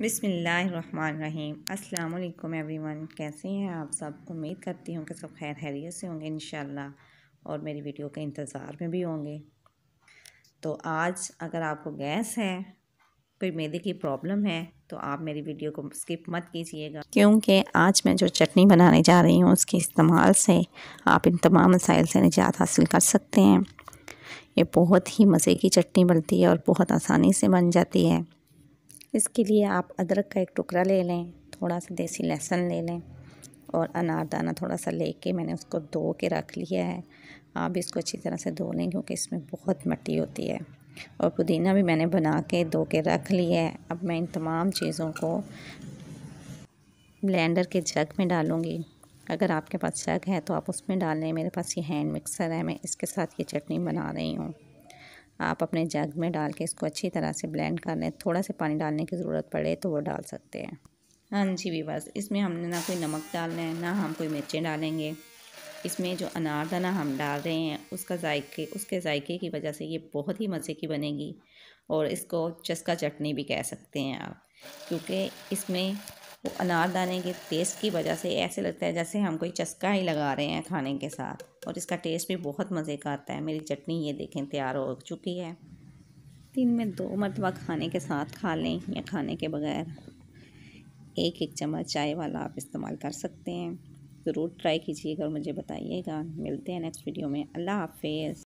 बिसमीम् अल्लाम वन कैसे हैं आप सब उम्मीद करती हूँ कि सब खैर हैरियत से होंगे इन और मेरी वीडियो के इंतज़ार में भी होंगे तो आज अगर आपको गैस है कोई मेदे की प्रॉब्लम है तो आप मेरी वीडियो को स्किप मत कीजिएगा क्योंकि आज मैं जो चटनी बनाने जा रही हूँ उसके इस्तेमाल से आप इन तमाम मसाइल से निजात हासिल कर सकते हैं ये बहुत ही मज़े की चटनी बनती है और बहुत आसानी से बन जाती है इसके लिए आप अदरक का एक टुकड़ा ले लें थोड़ा सा देसी लहसुन ले लें और अनारदाना थोड़ा सा लेके मैंने उसको धो के रख लिया है आप इसको अच्छी तरह से धो लें क्योंकि इसमें बहुत मट्टी होती है और पुदीना भी मैंने बना के धो के रख लिया है अब मैं इन तमाम चीज़ों को ब्लेंडर के जग में डालूँगी अगर आपके पास जग है तो आप उसमें डालें मेरे पास ये हैंड मिक्सर है मैं इसके साथ ये चटनी बना रही हूँ आप अपने जग में डाल के इसको अच्छी तरह से ब्लेंड कर लें थोड़ा सा पानी डालने की ज़रूरत पड़े तो वो डाल सकते हैं हाँ जी भी बस इसमें हमने ना कोई नमक डालना है ना हम कोई मिर्चें डालेंगे इसमें जो अनारदाना हम डाल रहे हैं उसका जायके उसके जायके की वजह से ये बहुत ही मज़े की बनेगी और इसको चस्का चटनी भी कह सकते हैं आप क्योंकि इसमें वो अनारदाने के टेस्ट की वजह से ऐसे लगता है जैसे हम कोई चस्का ही लगा रहे हैं खाने के साथ और इसका टेस्ट भी बहुत मज़े का आता है मेरी चटनी ये देखें तैयार हो चुकी है दिन में दो मरतबा खाने के साथ खा लें या खाने के बगैर एक एक चम्मच चाय वाला आप इस्तेमाल कर सकते हैं ज़रूर ट्राई कीजिएगा और मुझे बताइएगा मिलते हैं नेक्स्ट वीडियो में अल्लाह हाफिज़